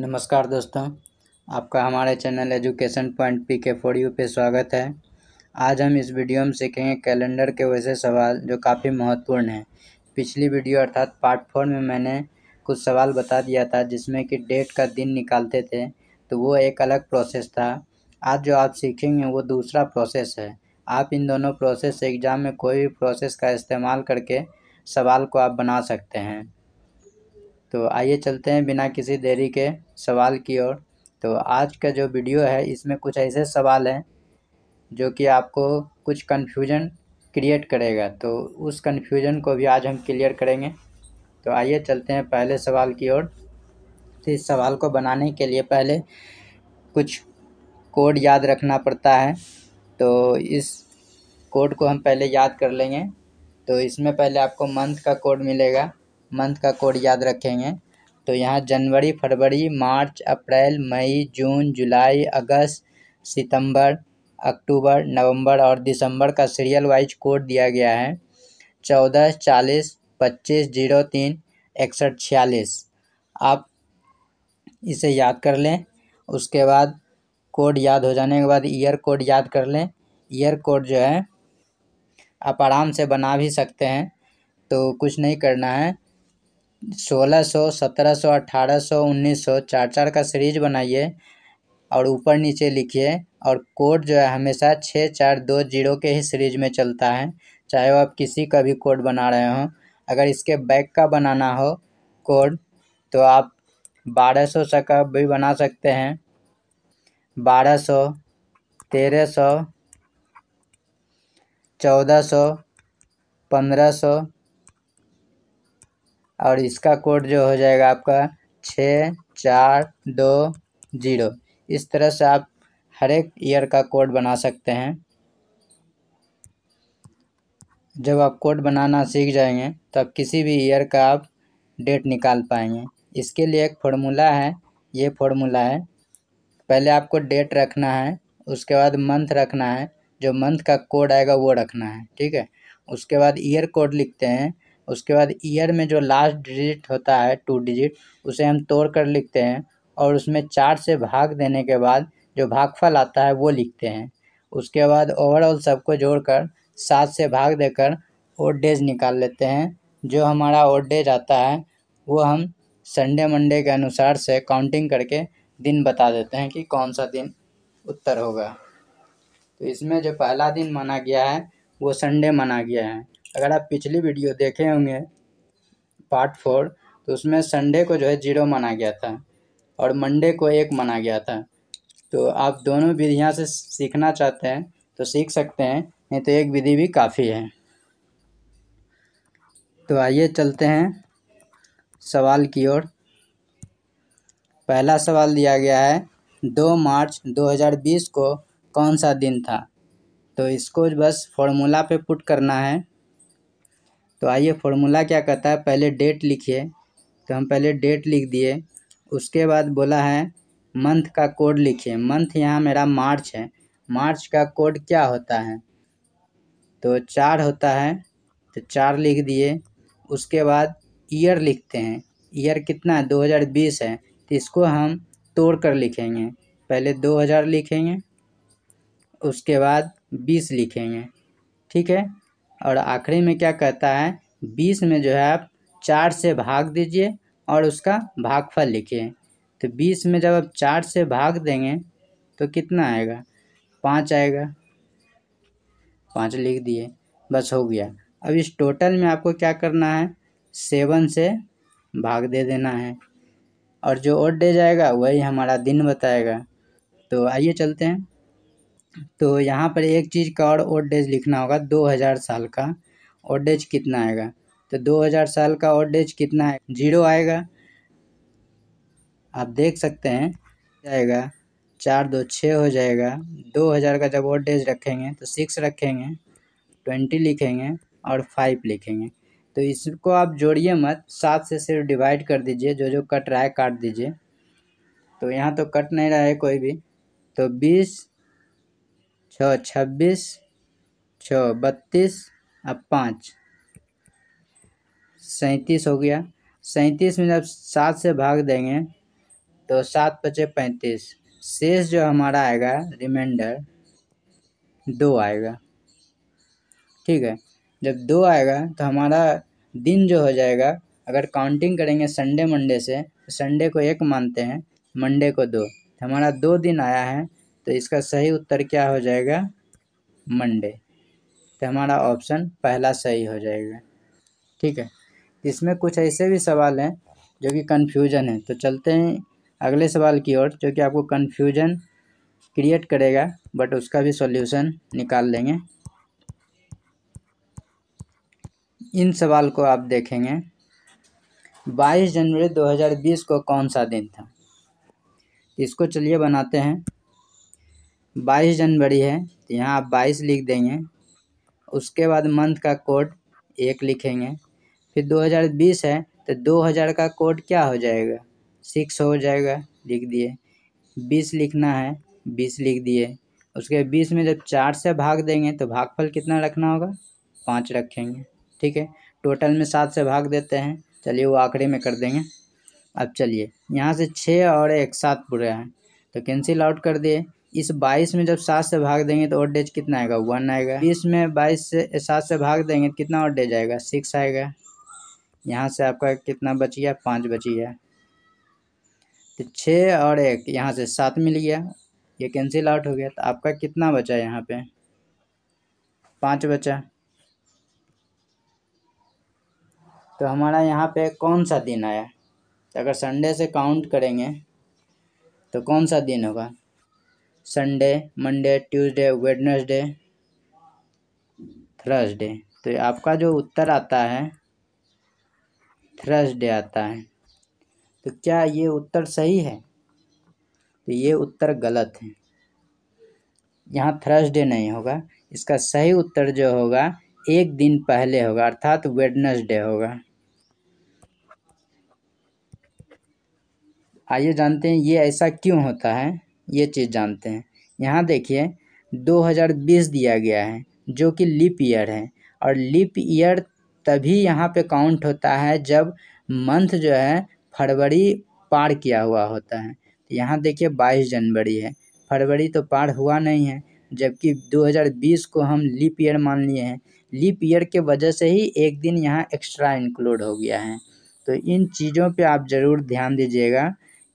नमस्कार दोस्तों आपका हमारे channel education point P K for you पे स्वागत है आज हम इस वीडियो में सीखेंगे कैलेंडर के वैसे सवाल जो काफ़ी महत्वपूर्ण हैं पिछली वीडियो अर्थात पार्ट फोर में मैंने कुछ सवाल बता दिया था जिसमें कि डेट का दिन निकालते थे तो वो एक अलग प्रोसेस था आज जो आप सीखेंगे वो दूसरा प्रोसेस है आप इन दोनों प्रोसेस एग्ज़ाम में कोई भी प्रोसेस का इस्तेमाल करके सवाल को आप बना सकते हैं तो आइए चलते हैं बिना किसी देरी के सवाल की ओर तो आज का जो वीडियो है इसमें कुछ ऐसे सवाल हैं जो कि आपको कुछ कन्फ्यूजन क्रिएट करेगा तो उस कन्फ्यूजन को भी आज हम क्लियर करेंगे तो आइए चलते हैं पहले सवाल की ओर तो इस सवाल को बनाने के लिए पहले कुछ कोड याद रखना पड़ता है तो इस कोड को हम पहले याद कर लेंगे तो इसमें पहले आपको मंथ का कोड मिलेगा मंथ का कोड याद रखेंगे तो यहाँ जनवरी फरवरी मार्च अप्रैल मई जून जुलाई अगस्त सितंबर अक्टूबर नवंबर और दिसंबर का सीरियल वाइज कोड दिया गया है चौदह चालीस पच्चीस जीरो तीन इकसठ छियालीस आप इसे याद कर लें उसके बाद कोड याद हो जाने के बाद ईयर कोड याद कर लें ईयर कोड जो है आप आराम से बना भी सकते हैं तो कुछ नहीं करना है सोलह सौ सत्रह सौ अठारह सौ उन्नीस सौ चार चार का सीरीज बनाइए और ऊपर नीचे लिखिए और कोड जो है हमेशा छः चार दो जीरो के ही सीरीज में चलता है चाहे वो आप किसी का भी कोड बना रहे हों अगर इसके बैक का बनाना हो कोड तो आप बारह सौ का भी बना सकते हैं बारह सौ तेरह सौ चौदह सौ पंद्रह सौ और इसका कोड जो हो जाएगा आपका छः चार दो जीरो इस तरह से आप हर एक ईयर का कोड बना सकते हैं जब आप कोड बनाना सीख जाएंगे तो आप किसी भी ईयर का आप डेट निकाल पाएंगे इसके लिए एक फार्मूला है ये फार्मूला है पहले आपको डेट रखना है उसके बाद मंथ रखना है जो मंथ का कोड आएगा वो रखना है ठीक है उसके बाद ईयर कोड लिखते हैं उसके बाद ईयर में जो लास्ट डिजिट होता है टू डिजिट उसे हम तोड़ कर लिखते हैं और उसमें चार से भाग देने के बाद जो भागफल आता है वो लिखते हैं उसके बाद ओवरऑल सबको जोड़कर सात से भाग देकर ओड डेज निकाल लेते हैं जो हमारा ओड डेज आता है वो हम संडे मंडे के अनुसार से काउंटिंग करके दिन बता देते हैं कि कौन सा दिन उत्तर होगा तो इसमें जो पहला दिन माना गया है वो संडे माना गया है अगर आप पिछली वीडियो देखे होंगे पार्ट फोर तो उसमें संडे को जो है जीरो माना गया था और मंडे को एक माना गया था तो आप दोनों विधियाँ से सीखना चाहते हैं तो सीख सकते हैं नहीं तो एक विधि भी काफ़ी है तो आइए चलते हैं सवाल की ओर पहला सवाल दिया गया है दो मार्च 2020 को कौन सा दिन था तो इसको बस फॉर्मूला पे पुट करना है तो आइए फॉर्मूला क्या कहता है पहले डेट लिखिए तो हम पहले डेट लिख दिए उसके बाद बोला है मंथ का कोड लिखिए मंथ यहाँ मेरा मार्च है मार्च का कोड क्या होता है तो चार होता है तो चार लिख दिए उसके बाद ईयर लिखते हैं ईयर कितना है 2020 है तो इसको हम तोड़ कर लिखेंगे पहले 2000 लिखेंगे उसके बाद 20 लिखेंगे ठीक है और आखिरी में क्या कहता है बीस में जो है आप चार से भाग दीजिए और उसका भागफल लिखिए तो बीस में जब आप चार से भाग देंगे तो कितना आएगा पाँच आएगा पाँच लिख दिए बस हो गया अब इस टोटल में आपको क्या करना है सेवन से भाग दे देना है और जो ओड डे जाएगा वही हमारा दिन बताएगा तो आइए चलते हैं तो यहाँ पर एक चीज़ का और ओडेज लिखना होगा दो हज़ार साल का ओडेज कितना आएगा तो दो हज़ार साल का ओडेज कितना है जीरो आएगा आप देख सकते हैं जाएगा चार दो छः हो जाएगा दो हज़ार का जब ओडेज रखेंगे तो सिक्स रखेंगे ट्वेंटी लिखेंगे और फाइव लिखेंगे तो इसको आप जोड़िए मत सात से सिर्फ डिवाइड कर दीजिए जो जो कट रहा है काट दीजिए तो यहाँ तो कट नहीं रहा है कोई भी तो बीस छः छब्बीस छः बत्तीस और पाँच सैंतीस हो गया सैंतीस में जब सात से भाग देंगे तो सात पचे पैंतीस शेष जो हमारा आएगा रिमाइंडर दो आएगा ठीक है जब दो आएगा तो हमारा दिन जो हो जाएगा अगर काउंटिंग करेंगे संडे मंडे से तो संडे को एक मानते हैं मंडे को दो तो हमारा दो दिन आया है तो इसका सही उत्तर क्या हो जाएगा मंडे तो हमारा ऑप्शन पहला सही हो जाएगा ठीक है इसमें कुछ ऐसे भी सवाल हैं जो कि कन्फ्यूजन है तो चलते हैं अगले सवाल की ओर जो कि आपको कन्फ्यूजन क्रिएट करेगा बट उसका भी सॉल्यूशन निकाल लेंगे इन सवाल को आप देखेंगे 22 जनवरी 2020 को कौन सा दिन था इसको चलिए बनाते हैं बाईस जनवरी है तो यहाँ आप बाईस लिख देंगे उसके बाद मंथ का कोड एक लिखेंगे फिर 2020 है तो 2000 का कोड क्या हो जाएगा सिक्स हो जाएगा लिख दिए बीस लिखना है बीस लिख दिए उसके बीस में जब चार से भाग देंगे तो भागफल कितना रखना होगा पाँच रखेंगे ठीक है टोटल में सात से भाग देते हैं चलिए वो आखिरी में कर देंगे अब चलिए यहाँ से छः और एक सात पूरे हैं तो कैंसिल आउट कर दिए इस बाईस में जब सात से भाग देंगे तो ओडेज कितना आएगा वन आएगा बीस में बाईस से सात से भाग देंगे तो कितना ओडेज आएगा सिक्स आएगा यहाँ से आपका कितना बच गया पाँच बची है तो छः और एक यहाँ से सात मिल गया ये कैंसिल आउट हो गया तो आपका कितना बचा यहाँ पे पाँच बचा तो हमारा यहाँ पे कौन सा दिन आया तो अगर संडे से काउंट करेंगे तो कौन सा दिन होगा Sunday Monday Tuesday Wednesday Thursday तो आपका जो उत्तर आता है थर्सडे आता है तो क्या ये उत्तर सही है तो ये उत्तर गलत है यहाँ थर्सडे नहीं होगा इसका सही उत्तर जो होगा एक दिन पहले होगा अर्थात वेडनेसडे होगा आइए जानते हैं ये ऐसा क्यों होता है ये चीज़ जानते हैं यहाँ देखिए 2020 दिया गया है जो कि लिप ईयर है और लिप ईयर तभी यहाँ पे काउंट होता है जब मंथ जो है फरवरी पार किया हुआ होता है यहाँ देखिए 22 जनवरी है फरवरी तो पार हुआ नहीं है जबकि 2020 को हम लिप ईयर मान लिए हैं लिप ईयर के वजह से ही एक दिन यहाँ एक्स्ट्रा इंक्लूड हो गया है तो इन चीज़ों पे आप ज़रूर ध्यान दीजिएगा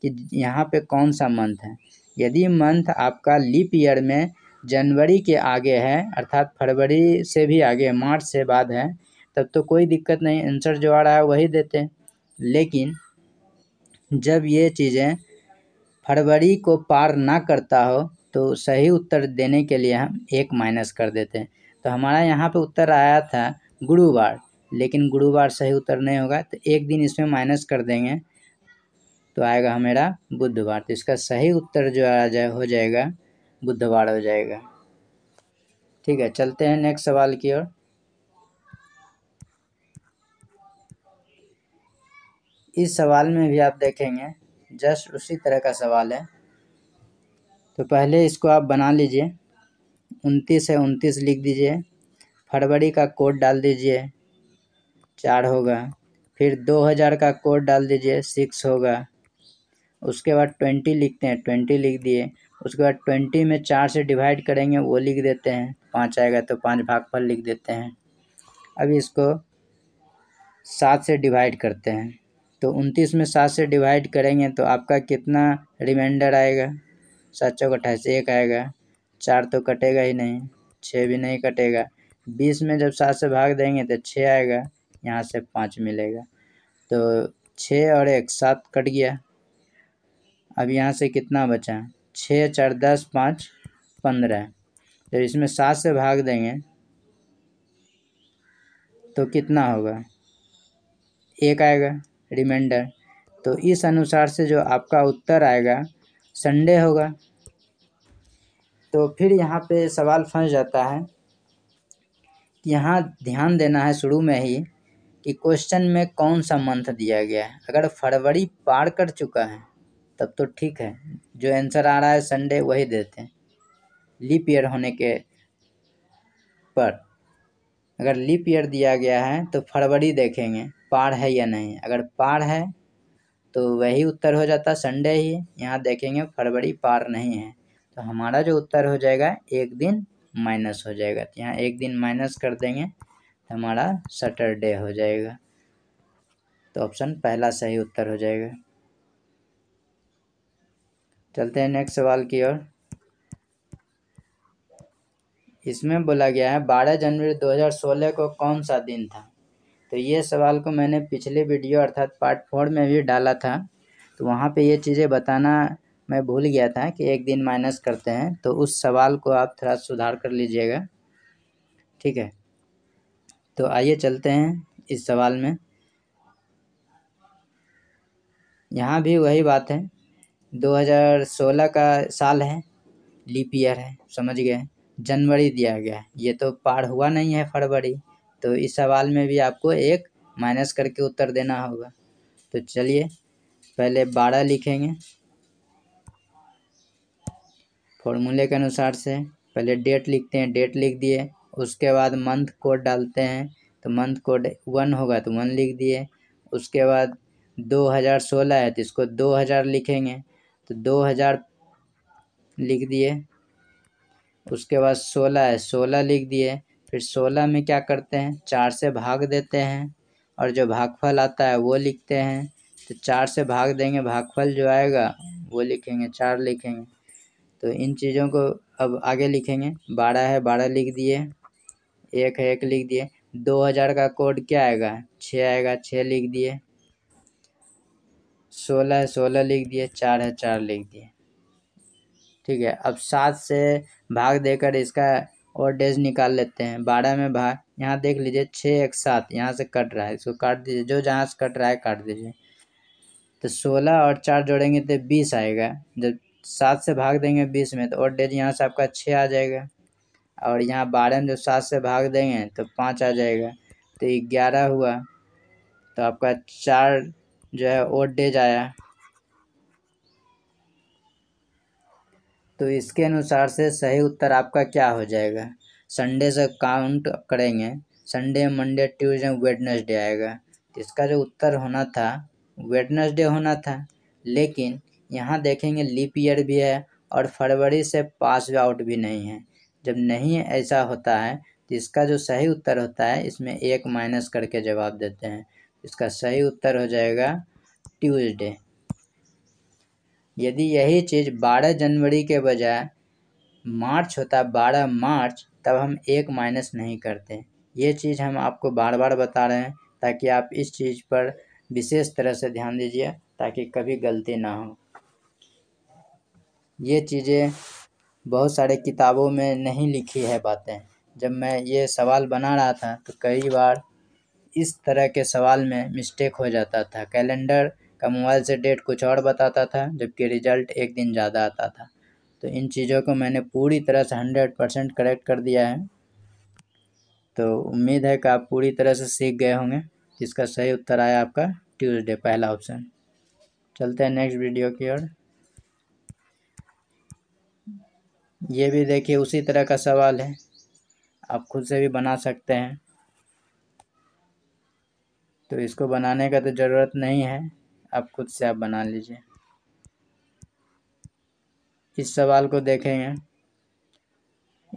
कि यहाँ पे कौन सा मंथ है यदि मंथ आपका लीप ईयर में जनवरी के आगे है अर्थात फरवरी से भी आगे मार्च से बाद है तब तो कोई दिक्कत नहीं आंसर जो आ रहा है वही देते हैं लेकिन जब ये चीज़ें फरवरी को पार ना करता हो तो सही उत्तर देने के लिए हम एक माइनस कर देते हैं तो हमारा यहाँ पे उत्तर आया था गुरुवार लेकिन गुरुवार सही उत्तर नहीं होगा तो एक दिन इसमें माइनस कर देंगे तो आएगा हमारा बुधवार तो इसका सही उत्तर जो आ जाए हो जाएगा बुधवार हो जाएगा ठीक है चलते हैं नेक्स्ट सवाल की ओर इस सवाल में भी आप देखेंगे जस्ट उसी तरह का सवाल है तो पहले इसको आप बना लीजिए उनतीस है उनतीस लिख दीजिए फरवरी का कोड डाल दीजिए चार होगा फिर दो हज़ार का कोड डाल दीजिए सिक्स होगा उसके बाद ट्वेंटी लिखते हैं ट्वेंटी लिख दिए उसके बाद ट्वेंटी में चार से डिवाइड करेंगे वो लिख देते हैं पाँच आएगा तो पाँच भाग पर लिख देते हैं अभी इसको सात से डिवाइड करते हैं तो उनतीस में सात से डिवाइड करेंगे तो आपका कितना रिमाइंडर आएगा सात चौक अट्ठाईस एक आएगा चार तो कटेगा ही नहीं छः भी नहीं कटेगा बीस में जब सात से भाग देंगे तो छः आएगा यहाँ से पाँच मिलेगा तो छः और एक सात कट गया अब यहाँ से कितना बचा है छः चार दस पाँच पंद्रह जब इसमें सात से भाग देंगे तो कितना होगा एक आएगा रिमाइंडर तो इस अनुसार से जो आपका उत्तर आएगा संडे होगा तो फिर यहाँ पे सवाल फंस जाता है यहाँ ध्यान देना है शुरू में ही कि क्वेश्चन में कौन सा मंथ दिया गया है अगर फरवरी पार कर चुका है तब तो ठीक है जो आंसर आ रहा है संडे वही देते हैं लीप ईयर होने के पर अगर लीप ईयर दिया गया है तो फरवरी देखेंगे पार है या नहीं अगर पार है तो वही उत्तर हो जाता संडे ही यहाँ देखेंगे फरवरी पार नहीं है तो हमारा जो उत्तर हो जाएगा एक दिन माइनस हो जाएगा तो यहाँ एक दिन माइनस कर देंगे तो हमारा सैटरडे हो जाएगा तो ऑप्शन पहला सही उत्तर हो जाएगा चलते हैं नेक्स्ट सवाल की ओर इसमें बोला गया है बारह जनवरी 2016 को कौन सा दिन था तो ये सवाल को मैंने पिछले वीडियो अर्थात पार्ट फोर में भी डाला था तो वहाँ पे ये चीज़ें बताना मैं भूल गया था कि एक दिन माइनस करते हैं तो उस सवाल को आप थोड़ा सुधार कर लीजिएगा ठीक है तो आइए चलते हैं इस सवाल में यहाँ भी वही बात है 2016 का साल है लीप ईयर है समझ गए जनवरी दिया गया है ये तो पार हुआ नहीं है फरवरी तो इस सवाल में भी आपको एक माइनस करके उत्तर देना होगा तो चलिए पहले बारह लिखेंगे फॉर्मूले के अनुसार से पहले डेट लिखते हैं डेट लिख दिए उसके बाद मंथ कोड डालते हैं तो मंथ कोड वन होगा तो वन लिख दिए उसके बाद दो हजार सोलह है तो इसको दो हज़ार लिखेंगे तो दो हज़ार लिख दिए उसके बाद सोलह है सोलह लिख दिए फिर सोलह में क्या करते हैं चार से भाग देते हैं और जो भागफल आता है वो लिखते हैं तो चार से भाग देंगे भागफल जो आएगा वो लिखेंगे चार लिखेंगे तो इन चीज़ों को अब आगे लिखेंगे बारह है बारह लिख दिए एक है एक लिख दिए दो हज़ार का कोड क्या आएगा छः आएगा छः लिख दिए सोलह है सोलह लिख दिए चार है चार लिख दिए ठीक है अब सात से भाग देकर इसका और डेज निकाल लेते हैं बारह में भाग यहाँ देख लीजिए छः एक सात यहाँ से कट रहा है इसको काट दीजिए जो जहाँ से कट रहा है काट दीजिए तो सोलह और चार जोड़ेंगे तो बीस आएगा जब सात से भाग देंगे बीस में तो और डेज यहाँ से आपका छः आ जाएगा और यहाँ बारह में जब सात से भाग देंगे तो पाँच आ जाएगा तो ग्यारह हुआ तो आपका चार जो है ओट डेज आया तो इसके अनुसार से सही उत्तर आपका क्या हो जाएगा संडे से काउंट करेंगे संडे मंडे ट्यूजडे वेडनेसडे आएगा तो इसका जो उत्तर होना था वेडनेसडे होना था लेकिन यहाँ देखेंगे लीप ईयर भी है और फरवरी से पास आउट भी नहीं है जब नहीं ऐसा होता है तो इसका जो सही उत्तर होता है इसमें एक माइनस करके जवाब देते हैं इसका सही उत्तर हो जाएगा ट्यूसडे यदि यही चीज़ बारह जनवरी के बजाय मार्च होता बारह मार्च तब हम एक माइनस नहीं करते ये चीज़ हम आपको बार बार बता रहे हैं ताकि आप इस चीज़ पर विशेष तरह से ध्यान दीजिए ताकि कभी गलती ना हो ये चीज़ें बहुत सारे किताबों में नहीं लिखी है बातें जब मैं ये सवाल बना रहा था तो कई बार इस तरह के सवाल में मिस्टेक हो जाता था कैलेंडर का मोबाइल से डेट कुछ और बताता था जबकि रिज़ल्ट एक दिन ज़्यादा आता था तो इन चीज़ों को मैंने पूरी तरह से हंड्रेड परसेंट करेक्ट कर दिया है तो उम्मीद है कि आप पूरी तरह से सीख गए होंगे जिसका सही उत्तर आया आपका ट्यूसडे पहला ऑप्शन चलते हैं नेक्स्ट वीडियो की ओर ये भी देखिए उसी तरह का सवाल है आप खुद से भी बना सकते हैं तो इसको बनाने का तो ज़रूरत नहीं है आप खुद से आप बना लीजिए इस सवाल को देखेंगे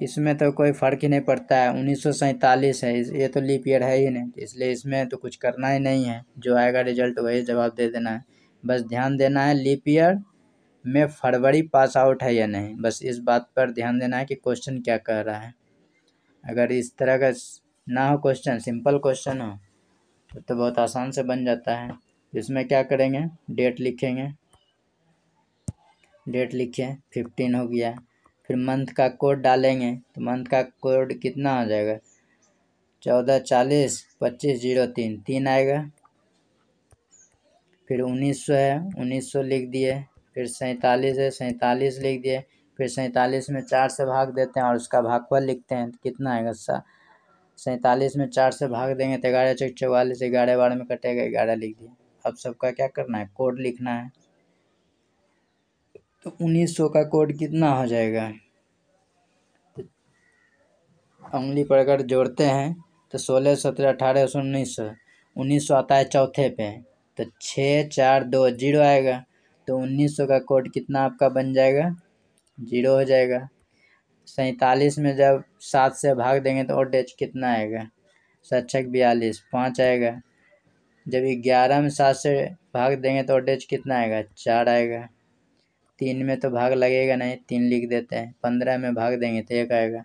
इसमें तो कोई फ़र्क ही नहीं पड़ता है उन्नीस है ये तो लीप ईयर है ही नहीं इसलिए इसमें तो कुछ करना ही नहीं है जो आएगा रिजल्ट वही जवाब दे देना है बस ध्यान देना है लीप ईयर में फरवरी पास आउट है या नहीं बस इस बात पर ध्यान देना है कि क्वेश्चन क्या कह रहा है अगर इस तरह का ना हो क्वेश्चन सिंपल क्वेश्चन हो तो बहुत आसान से बन जाता है इसमें क्या करेंगे डेट लिखेंगे डेट लिखे फिफ्टीन हो गया फिर मंथ का कोड डालेंगे तो मंथ का कोड कितना हो जाएगा चौदह चालीस पच्चीस जीरो तीन तीन आएगा फिर उन्नीस सौ है उन्नीस सौ लिख दिए फिर सैंतालीस है सैंतालीस लिख दिए फिर सैंतालीस में चार से भाग देते हैं और उसका भागफल लिखते हैं तो कितना आएगा सा सैंतालीस में चार से भाग देंगे तो ग्यारह चौक चौवालीस ग्यारह बारह में कटेगा ग्यारह लिख दिया अब सबका क्या करना है कोड लिखना है तो उन्नीस सौ का कोड कितना हो जाएगा तो उंगली पर अगर जोड़ते हैं तो सोलह सत्रह अठारह सौ उन्नीस सौ उन्नीस सौ आता है चौथे पे तो छः चार दो जीरो आएगा तो उन्नीस सौ का कोड कितना आपका बन जाएगा जीरो हो जाएगा सैंतालीस में जब सात से भाग देंगे तो ओड एच कितना आएगा सचक बयालीस पाँच आएगा जब ग्यारह में सात से भाग देंगे तो ओडेज कितना आएगा चार आएगा तीन में तो भाग लगेगा नहीं तीन लिख देते हैं पंद्रह में भाग देंगे तो एक आएगा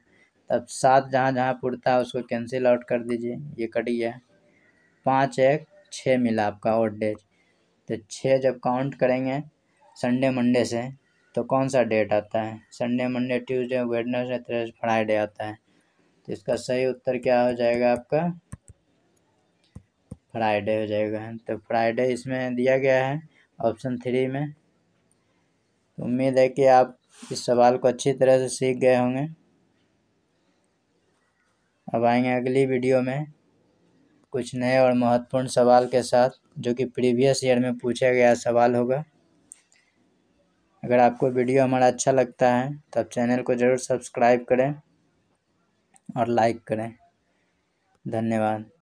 तब सात जहाँ जहाँ पुरता है उसको कैंसिल आउट कर दीजिए ये कट गया पाँच एक छः मिला आपका ओड एच तो छः जब काउंट करेंगे संडे मंडे से तो कौन सा डेट आता है Sunday Monday Tuesday Wednesday Thursday Friday आता है तो इसका सही उत्तर क्या हो जाएगा आपका फ्राइडे हो जाएगा तो फ्राइडे इसमें दिया गया है ऑप्शन थ्री में तो उम्मीद है कि आप इस सवाल को अच्छी तरह से सीख गए होंगे अब आएंगे अगली वीडियो में कुछ नए और महत्वपूर्ण सवाल के साथ जो कि प्रीवियस ईयर में पूछा गया सवाल होगा अगर आपको वीडियो हमारा अच्छा लगता है तो आप चैनल को ज़रूर सब्सक्राइब करें और लाइक करें धन्यवाद